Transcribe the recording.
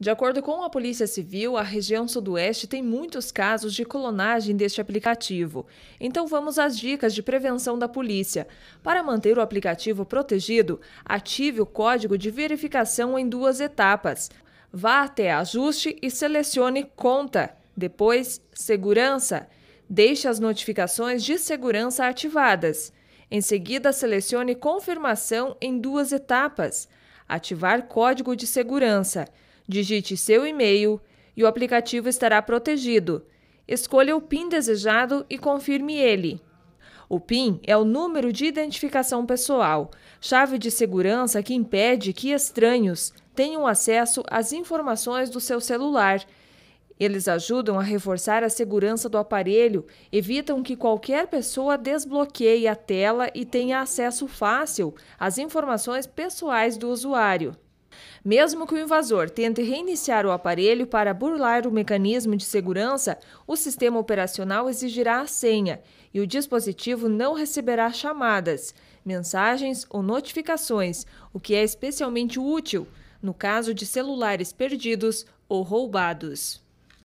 De acordo com a Polícia Civil, a região Sudoeste tem muitos casos de clonagem deste aplicativo. Então vamos às dicas de prevenção da polícia. Para manter o aplicativo protegido, ative o código de verificação em duas etapas. Vá até Ajuste e selecione Conta, depois Segurança. Deixe as notificações de segurança ativadas. Em seguida, selecione Confirmação em duas etapas. Ativar código de segurança digite seu e-mail e o aplicativo estará protegido. Escolha o PIN desejado e confirme ele. O PIN é o número de identificação pessoal, chave de segurança que impede que estranhos tenham acesso às informações do seu celular. Eles ajudam a reforçar a segurança do aparelho, evitam que qualquer pessoa desbloqueie a tela e tenha acesso fácil às informações pessoais do usuário. Mesmo que o invasor tente reiniciar o aparelho para burlar o mecanismo de segurança, o sistema operacional exigirá a senha e o dispositivo não receberá chamadas, mensagens ou notificações, o que é especialmente útil no caso de celulares perdidos ou roubados.